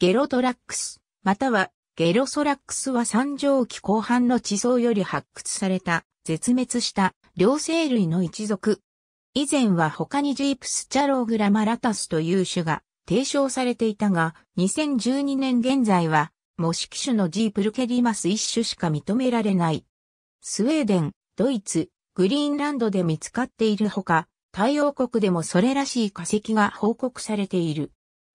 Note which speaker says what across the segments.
Speaker 1: ゲロトラックス、またはゲロソラックスは三畳紀後
Speaker 2: 半の地層より発掘された、絶滅した両生類の一族。以前は他にジープスチャローグラマラタスという種が提唱されていたが、2012年現在は、模式種のジープルケリマス一種しか認められない。スウェーデン、ドイツ、グリーンランドで見つかっているほか、太陽国でもそれらしい化石が報告されている。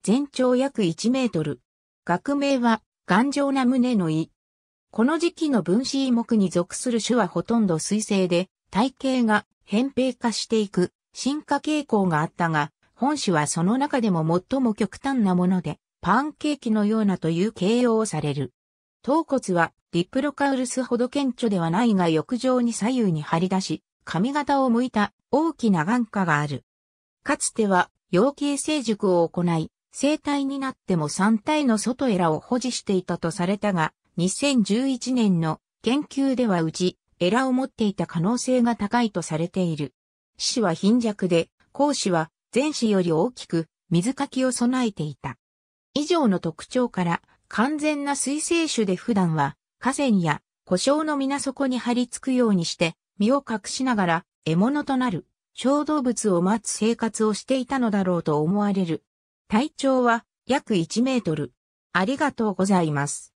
Speaker 2: 全長約1メートル。学名は、頑丈な胸の胃。この時期の分子異目に属する種はほとんど水性で、体型が扁平化していく進化傾向があったが、本種はその中でも最も極端なもので、パンケーキのようなという形容をされる。頭骨はディプロカウルスほど顕著ではないが浴場に左右に張り出し、髪型を向いた大きな眼下がある。かつては、養鶏成熟を行い、生体になっても3体の外エラを保持していたとされたが、2011年の研究ではうち、エラを持っていた可能性が高いとされている。死は貧弱で、後死は前死より大きく、水かきを備えていた。以上の特徴から、完全な水生種で普段は、河川や故障の水底に張り付くようにして、身を隠しながら獲物となる、小動物を待つ生活をしていたのだろうと思われる。体長は約
Speaker 1: 1メートル。ありがとうございます。